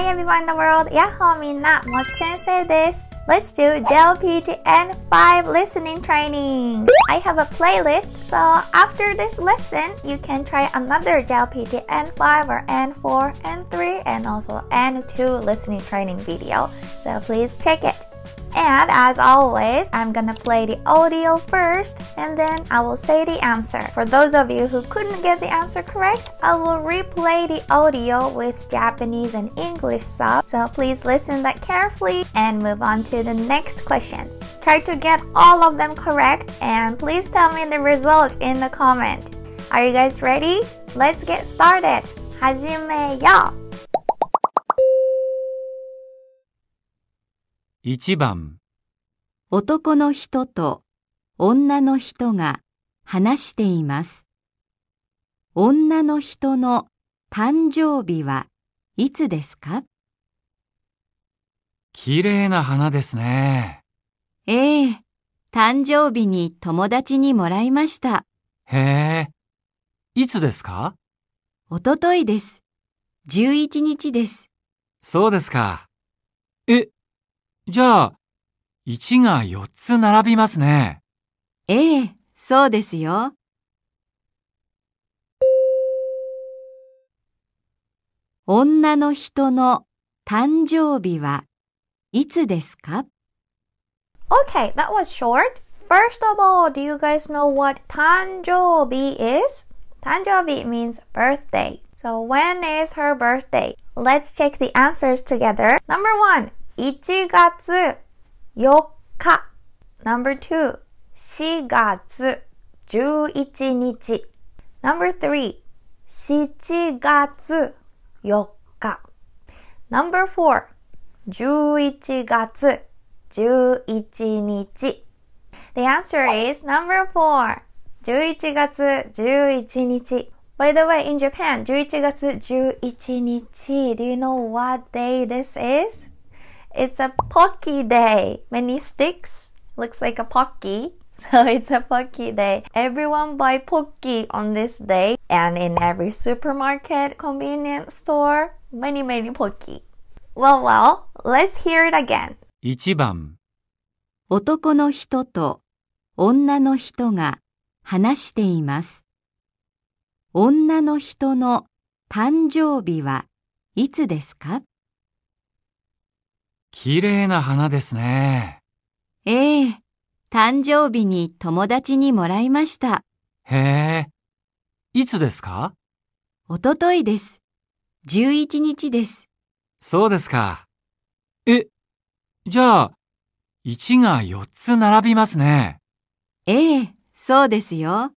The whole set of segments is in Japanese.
Hi everyone in the world, Yahoo Minna Mochi Sensei this. Let's do JLPTN 5 listening training. I have a playlist, so after this lesson, you can try another JLPTN 5 or N4, N3, and also N2 listening training video. So please check it. And as always, I'm gonna play the audio first and then I will say the answer. For those of you who couldn't get the answer correct, I will replay the audio with Japanese and English sub, so please listen that carefully and move on to the next question. Try to get all of them correct and please tell me the result in the comment. Are you guys ready? Let's get started! 始めよう1番男の人と女の人が話しています。女の人の誕生日はいつですか綺麗な花ですね。ええ、誕生日に友達にもらいました。へえ、いつですかおとといです。11日です。そうですか。え、じゃあ、1が4つ並びますね。ええ、そうですよ。女の人の誕生日はいつですか ?Okay, that was short. First of all, do you guys know what 誕生日 is? 誕生日 means birthday. So when is her birthday? Let's check the answers together. Number one, 1月4日 Number 2 4月11日 Number 3 7月4日 Number 4 11月11日 The answer is number 4 11月11日 By the way, in Japan, 11月11日 Do you know what day this is? It's a Pocky Day. Many sticks. Looks like a Pocky. So it's a Pocky Day. Everyone buy Pocky on this day. And in every supermarket, convenience store, many, many Pocky. Well, well, let's hear it again. 1番男の人と女の人が話しています。女の人の誕生日はいつですか綺麗な花ですね。ええ、誕生日に友達にもらいました。へえ、いつですかおとといです。11日です。そうですか。え、じゃあ、1が4つ並びますね。ええ、そうですよ。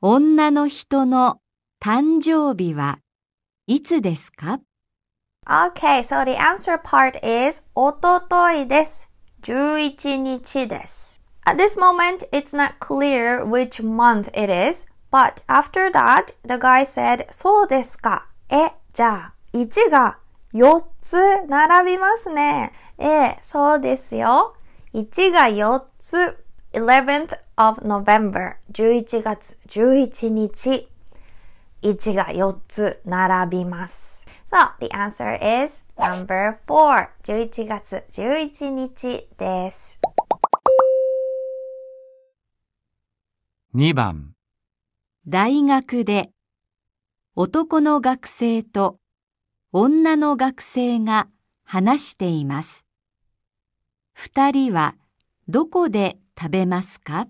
女の人の誕生日はいつですか ?Okay, so the answer part is おとといです。11日です。At this moment, it's not clear which month it is, but after that, the guy said そうですか。え、じゃあ1が4つ並びますね。え、そうですよ。1が4つ。11th of November 11月11日1が4つ並びます。So, the answer is number 4. 11月11日です。2番大学で男の学生と女の学生が話しています。二人はどこで食べますか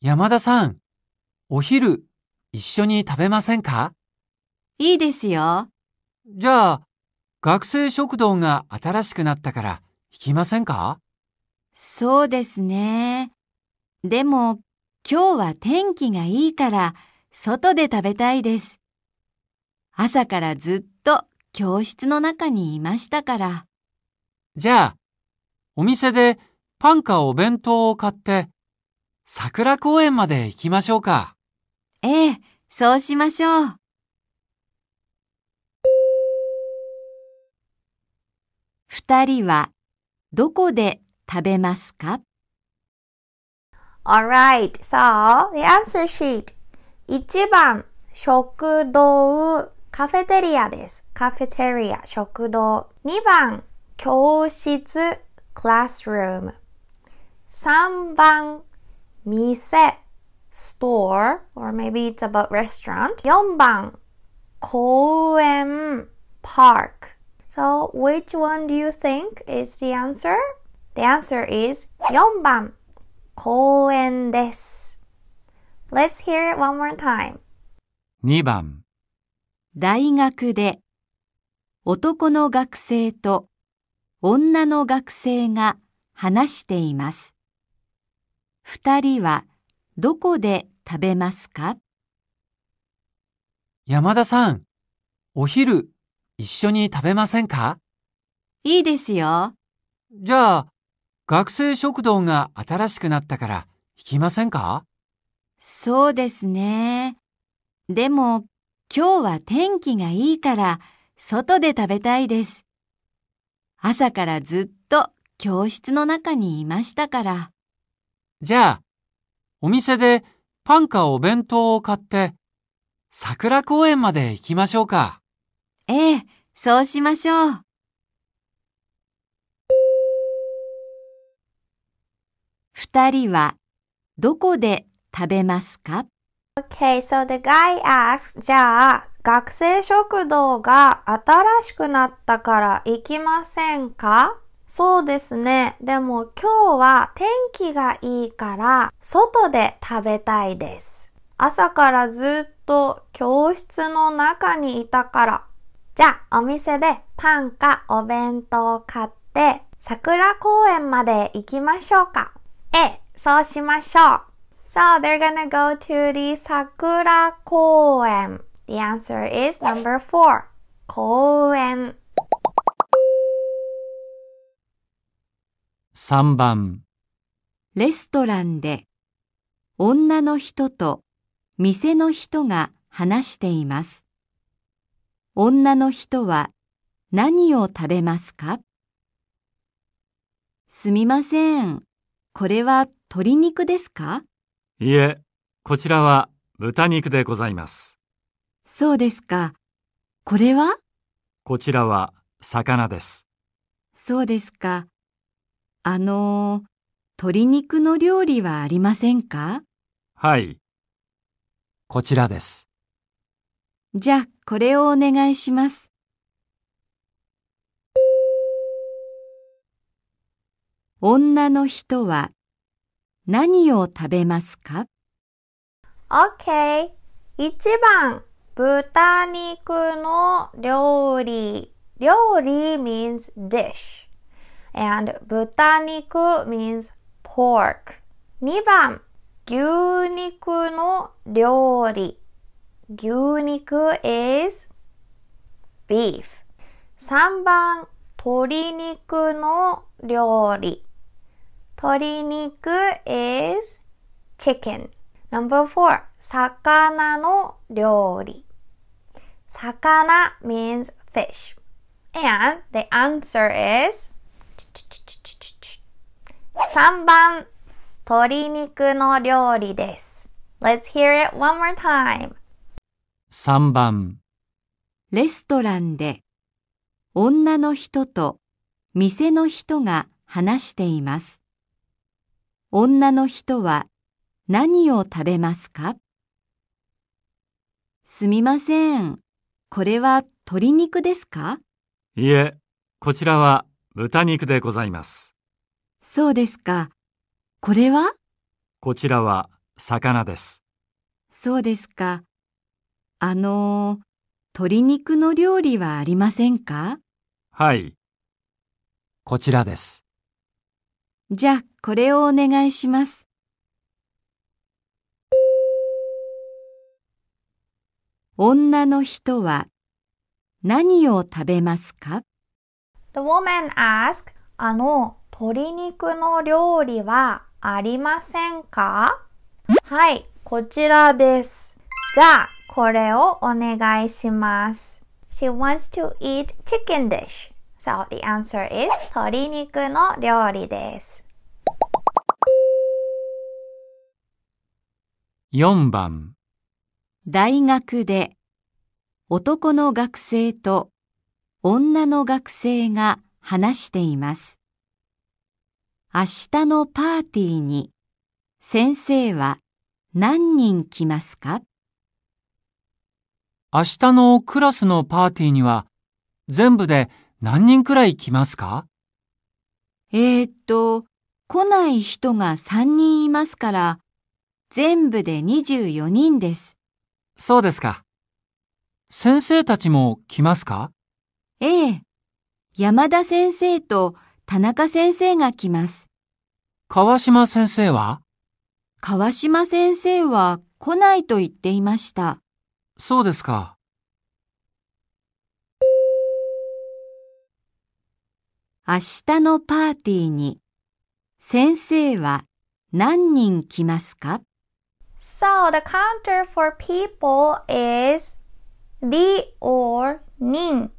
山田さん、お昼一緒に食べませんかいいですよ。じゃあ、学生食堂が新しくなったから行きませんかそうですね。でも、今日は天気がいいから、外で食べたいです。朝からずっと教室の中にいましたから。じゃあ、お店でパンかお弁当を買って、桜公園まで行きましょうか。ええ、そうしましょう。二人はどこで食べますか ?Alright, so the answer sheet. 一番、食堂、カフェテリアです。カフェテリア、食堂。二番、教室、classroom。三番、店。store, or maybe it's about restaurant. 4番、公園 park. So, which one do you think is the answer? The answer is 4番、公園です。Let's hear it one more time. 2番、大学で男の学生と女の学生が話しています。二人はどこで食べますか山田さん、お昼一緒に食べませんかいいですよ。じゃあ、学生食堂が新しくなったから行きませんかそうですね。でも、今日は天気がいいから、外で食べたいです。朝からずっと教室の中にいましたから。じゃあ、お店でパンかお弁当を買って、桜公園まで行きましょうか。ええ、そうしましょう。二人はどこで食べますか Okay, so the guy asks, じゃあ、学生食堂が新しくなったから行きませんかそうですね。でも今日は天気がいいから外で食べたいです。朝からずっと教室の中にいたから。じゃあお店でパンかお弁当買って桜公園まで行きましょうか。ええ、そうしましょう。So they're gonna go to the 桜公園。The answer is number four. 公園。3番レストランで女の人と店の人が話しています。女の人は何を食べますかすみません。これは鶏肉ですかいえ、こちらは豚肉でございます。そうですか。これはこちらは魚です。そうですか。あの、鶏肉の料理はありませんかはい。こちらです。じゃあ、これをお願いします。女の人は何を食べますか ?OK。一番、豚肉の料理。料理 means dish. and butaniku means pork. 2番、牛肉の料理。牛肉 is beef. 3番、鶏肉の料理。鶏肉 is chicken. Number four, 魚の料理。魚 means fish. And the answer is 3番、鶏肉の料理です。Let's hear it one more time. 3番、レストランで女の人と店の人が話しています。女の人は何を食べますかすみません。これは鶏肉ですかいえ、こちらは豚肉でございます。そうですか。これはこちらは魚です。そうですか。あの、鶏肉の料理はありませんかはい。こちらです。じゃあ、これをお願いします。女の人は何を食べますか The woman asked, あの、鶏肉の料理はありませんかはい、こちらです。じゃあ、これをお願いします。She wants to eat chicken dish. So the answer is 鶏肉の料理です。4番大学で男の学生と女の学生が話しています。明日のパーティーに先生は何人来ますか明日のクラスのパーティーには全部で何人くらい来ますかえー、っと、来ない人が3人いますから、全部で24人です。そうですか。先生たちも来ますかええ、山田先生と田中先生が来ます。川島先生は川島先生は来ないと言っていました。そうですか。明日のパーティーに先生は何人来ますか So the counter for people is the or 人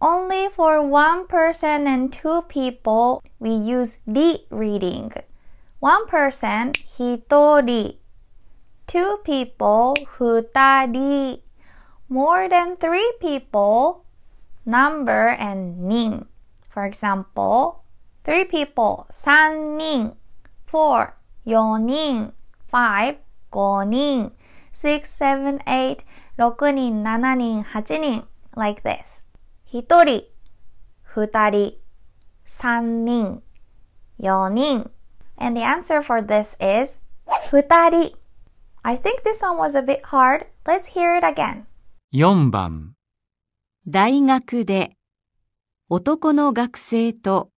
Only for one person and two people, we use the reading. One person, hitori. Two people, futari. More than three people, number and ning. For example, three people, san ning. Four, yonin. Five, gonin. Six, seven, like this. 一人、二人、三人、四人。And the answer for this is 二人。I think this one was a bit hard. Let's hear it again. 4番大学で男の学生と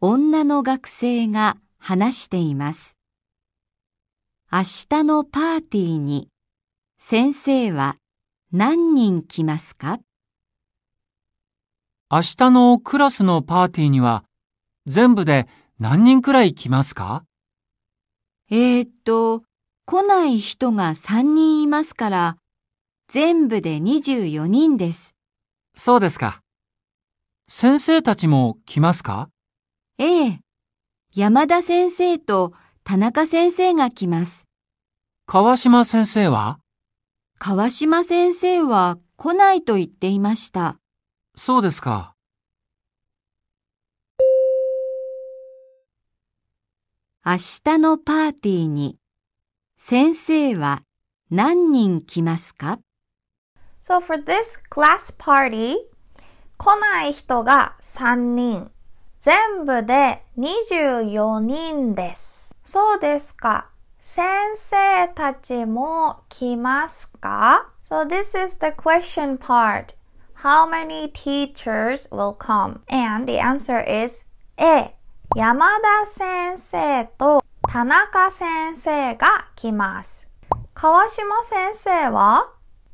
女の学生が話しています。明日のパーティーに先生は何人来ますか明日のクラスのパーティーには全部で何人くらい来ますかえー、っと、来ない人が3人いますから、全部で24人です。そうですか。先生たちも来ますかええ。山田先生と田中先生が来ます。川島先生は川島先生は来ないと言っていました。そうですか。明日のパーティーに先生は何人来ますか ?So for this class party, 来ない人が3人。全部で24人です。そうですか。先生たちも来ますか ?So this is the question part. How many teachers will come? And the answer is A. 山田先生と田中先生が来ます。川島先生は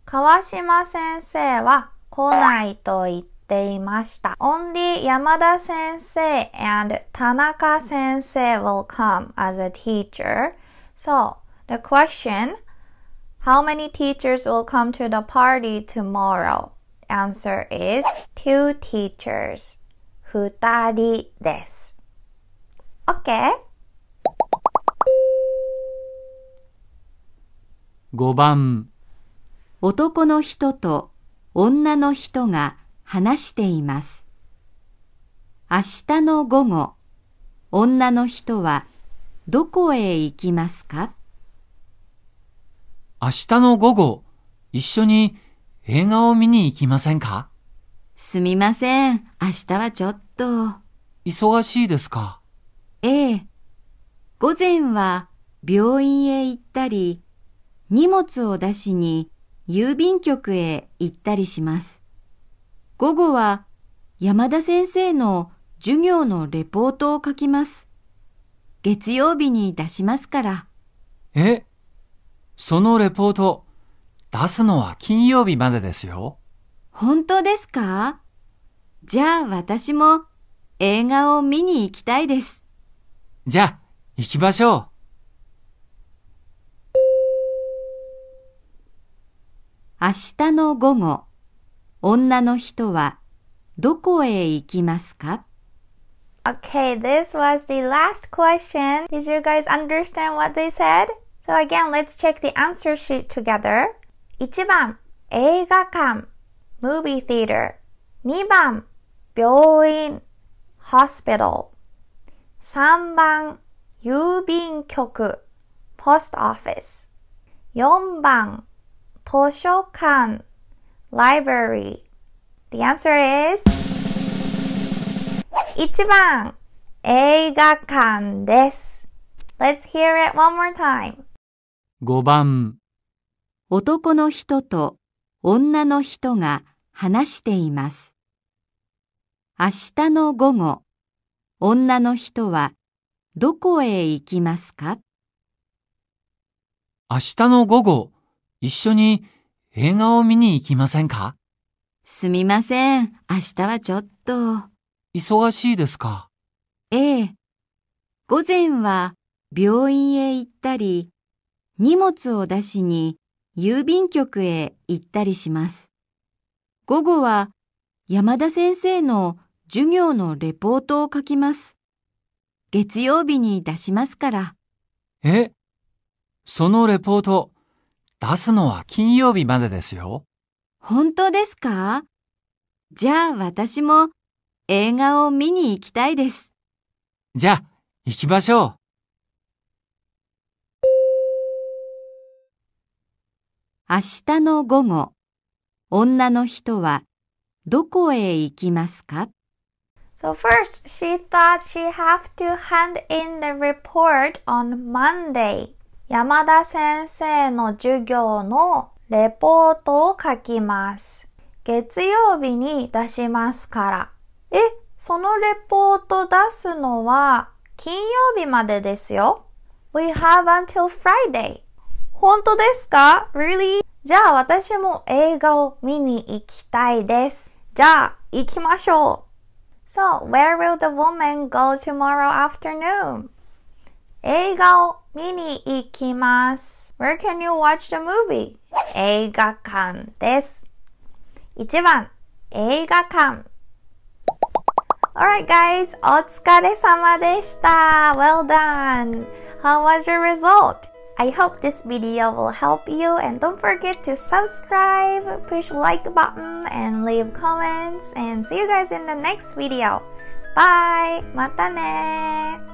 川島先生は来ないと言っていました。Only 山田先生 and 田中先生 will come as a teacher. So, the question How many teachers will come to the party tomorrow? answer is two teachers. 二人です。OK? 番男の人と女の人が話しています。明日の午後、女の人はどこへ行きますか明日の午後、一緒に映画を見に行きませんかすみません。明日はちょっと。忙しいですかええ。午前は病院へ行ったり、荷物を出しに郵便局へ行ったりします。午後は山田先生の授業のレポートを書きます。月曜日に出しますから。えそのレポート、出すのは金曜日までですよ。本当ですかじゃあ私も映画を見に行きたいです。じゃあ行きましょう。明日の午後、女の人はどこへ行きますか Okay, this was the last question. Did you guys understand what they said? So again, let's check the answer sheet together. 1番、映画館、movie theater。2番、病院、hospital。3番、郵便局、post office。4番、図書館、library。The answer is 1番、映画館です。Let's hear it one more time. 5番男の人と女の人が話しています。明日の午後、女の人はどこへ行きますか明日の午後、一緒に映画を見に行きませんかすみません。明日はちょっと。忙しいですかええ。午前は病院へ行ったり、荷物を出しに郵便局へ行ったりします。午後は山田先生の授業のレポートを書きます。月曜日に出しますから。えそのレポート、出すのは金曜日までですよ。本当ですかじゃあ私も映画を見に行きたいです。じゃあ行きましょう。明日の午後、女の人はどこへ行きますか So first, she thought she have to hand in the report on Monday. 山田先生の授業のレポートを書きます。月曜日に出しますから。え、そのレポート出すのは金曜日までですよ。We have until Friday. 本当ですか ?Really? じゃあ私も映画を見に行きたいです。じゃあ行きましょう。So, where will the woman go tomorrow afternoon? 映画を見に行きます。Where can you watch the movie? 映画館です。1番、映画館。Alright guys, お疲れ様でした。Well done! How was your result? I hope this video will help you and don't forget to subscribe, push like button and leave comments and see you guys in the next video. Bye! またね